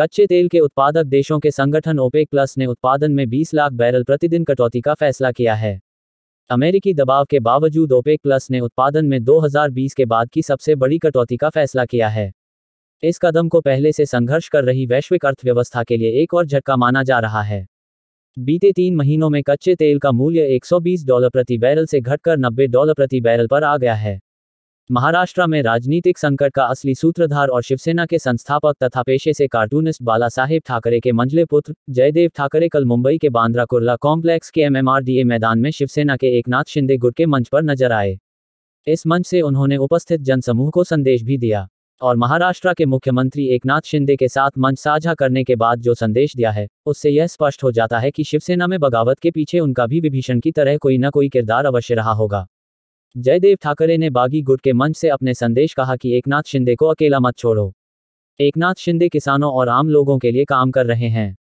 कच्चे तेल के उत्पादक देशों के संगठन ओपेक प्लस ने उत्पादन में 20 लाख बैरल प्रतिदिन कटौती का फैसला किया है अमेरिकी दबाव के बावजूद ओपेक प्लस ने उत्पादन में 2020 के बाद की सबसे बड़ी कटौती का फैसला किया है इस कदम को पहले से संघर्ष कर रही वैश्विक अर्थव्यवस्था के लिए एक और झटका माना जा रहा है बीते तीन महीनों में कच्चे तेल का मूल्य 120 डॉलर प्रति बैरल से घटकर 90 डॉलर प्रति बैरल पर आ गया है महाराष्ट्र में राजनीतिक संकट का असली सूत्रधार और शिवसेना के संस्थापक तथा पेशे से कार्टूनिस्ट बाला साहेब ठाकरे के मंझले पुत्र जयदेव ठाकरे कल मुंबई के बांद्रा कुर्ला कॉम्प्लेक्स के एमएमआरडीए मैदान में शिवसेना के एकनाथ शिंदे गुट के मंच पर नजर आए इस मंच से उन्होंने उपस्थित जनसमूह को संदेश भी दिया और महाराष्ट्र के मुख्यमंत्री एकनाथ शिंदे के साथ मंच साझा करने के बाद जो संदेश दिया है उससे यह स्पष्ट हो जाता है कि शिवसेना में बगावत के पीछे उनका भी विभीषण की तरह कोई न कोई किरदार अवश्य रहा होगा जयदेव ठाकरे ने बागी गुट के मंच से अपने संदेश कहा कि एकनाथ शिंदे को अकेला मत छोड़ो एकनाथ शिंदे किसानों और आम लोगों के लिए काम कर रहे हैं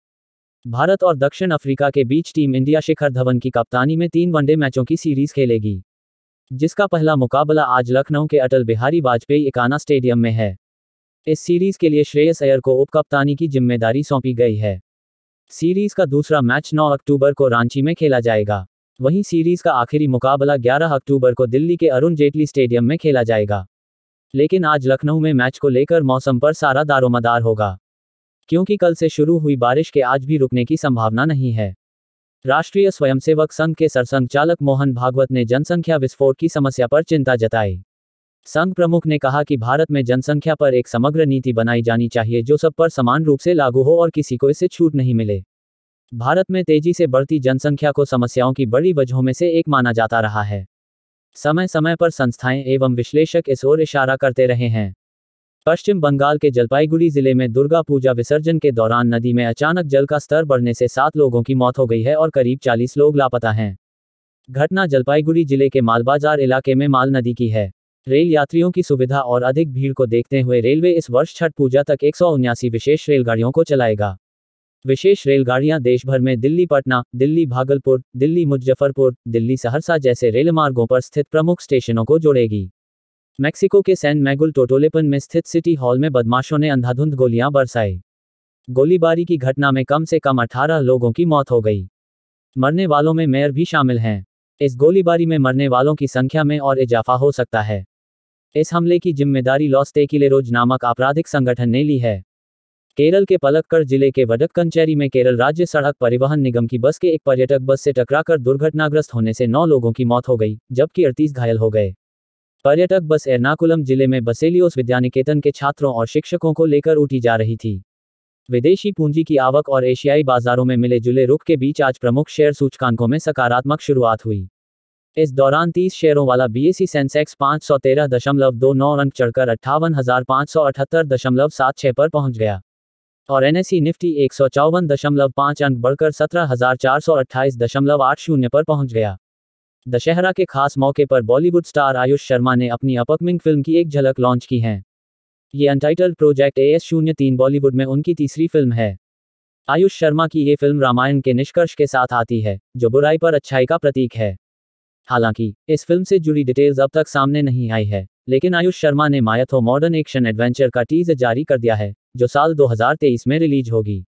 भारत और दक्षिण अफ्रीका के बीच टीम इंडिया शिखर धवन की कप्तानी में तीन वनडे मैचों की सीरीज खेलेगी जिसका पहला मुकाबला आज लखनऊ के अटल बिहारी वाजपेयी इकाना स्टेडियम में है इस सीरीज के लिए श्रेयस अयर को उप कप्तानी की जिम्मेदारी सौंपी गई है सीरीज का दूसरा मैच 9 अक्टूबर को रांची में खेला जाएगा वहीं सीरीज का आखिरी मुकाबला 11 अक्टूबर को दिल्ली के अरुण जेटली स्टेडियम में खेला जाएगा लेकिन आज लखनऊ में मैच को लेकर मौसम पर सारा दारोमदार होगा क्योंकि कल से शुरू हुई बारिश के आज भी रुकने की संभावना नहीं है राष्ट्रीय स्वयंसेवक संघ के सरसंघचालक मोहन भागवत ने जनसंख्या विस्फोट की समस्या पर चिंता जताई संघ प्रमुख ने कहा कि भारत में जनसंख्या पर एक समग्र नीति बनाई जानी चाहिए जो सब पर समान रूप से लागू हो और किसी को इससे छूट नहीं मिले भारत में तेजी से बढ़ती जनसंख्या को समस्याओं की बड़ी वजहों में से एक माना जाता रहा है समय समय पर संस्थाएं एवं विश्लेषक इस ओर इशारा करते रहे हैं पश्चिम बंगाल के जलपाईगुड़ी जिले में दुर्गा पूजा विसर्जन के दौरान नदी में अचानक जल का स्तर बढ़ने से सात लोगों की मौत हो गई है और करीब चालीस लोग लापता हैं घटना जलपाईगुड़ी जिले के मालबाजार इलाके में माल नदी की है रेल यात्रियों की सुविधा और अधिक भीड़ को देखते हुए रेलवे इस वर्ष छठ पूजा तक एक विशेष रेलगाड़ियों को चलाएगा विशेष रेलगाड़ियां देश भर में दिल्ली पटना दिल्ली भागलपुर दिल्ली मुजफ्फरपुर दिल्ली सहरसा जैसे रेल मार्गो पर स्थित प्रमुख स्टेशनों को जोड़ेगी मेक्सिको के सैन मैगुल टोटोलेपन में स्थित सिटी हॉल में बदमाशों ने अंधाधुंध गोलियां बरसाई गोलीबारी की घटना में कम से कम 18 लोगों की मौत हो गई मरने वालों में मेयर भी शामिल हैं इस गोलीबारी में मरने वालों की संख्या में और इजाफा हो सकता है इस हमले की जिम्मेदारी लॉस नामक आपराधिक संगठन ने ली है केरल के पलक्कड़ जिले के वडक्कनचेरी में केरल राज्य सड़क परिवहन निगम की बस के एक पर्यटक बस से टकराकर दुर्घटनाग्रस्त होने से नौ लोगों की मौत हो गई जबकि अड़तीस घायल हो गए पर्यटक बस एर्नाकुलम जिले में बसेलियोस विद्यानिकेतन के छात्रों और शिक्षकों को लेकर उठी जा रही थी विदेशी पूंजी की आवक और एशियाई बाजारों में मिले जुले रुख के बीच आज प्रमुख शेयर सूचकांकों में सकारात्मक शुरुआत हुई इस दौरान 30 शेयरों वाला बीएसई सेंसेक्स नौ अंक चढ़कर अट्ठावन पर पहुंच गया और एनएसई निफ्टी e एक अंक बढ़कर सत्रह पर पहुंच गया दशहरा के खास मौके पर बॉलीवुड स्टार आयुष शर्मा ने अपनी अपकमिंग फिल्म की एक झलक लॉन्च की है ये अनटाइटल्ड प्रोजेक्ट ए एस शून्य तीन बॉलीवुड में उनकी तीसरी फिल्म है आयुष शर्मा की ये फिल्म रामायण के निष्कर्ष के साथ आती है जो बुराई पर अच्छाई का प्रतीक है हालांकि इस फिल्म से जुड़ी डिटेल्स अब तक सामने नहीं आई है लेकिन आयुष शर्मा ने मायाथो मॉडर्न एक्शन एडवेंचर का टीजर जारी कर दिया है जो साल 2023 में रिलीज होगी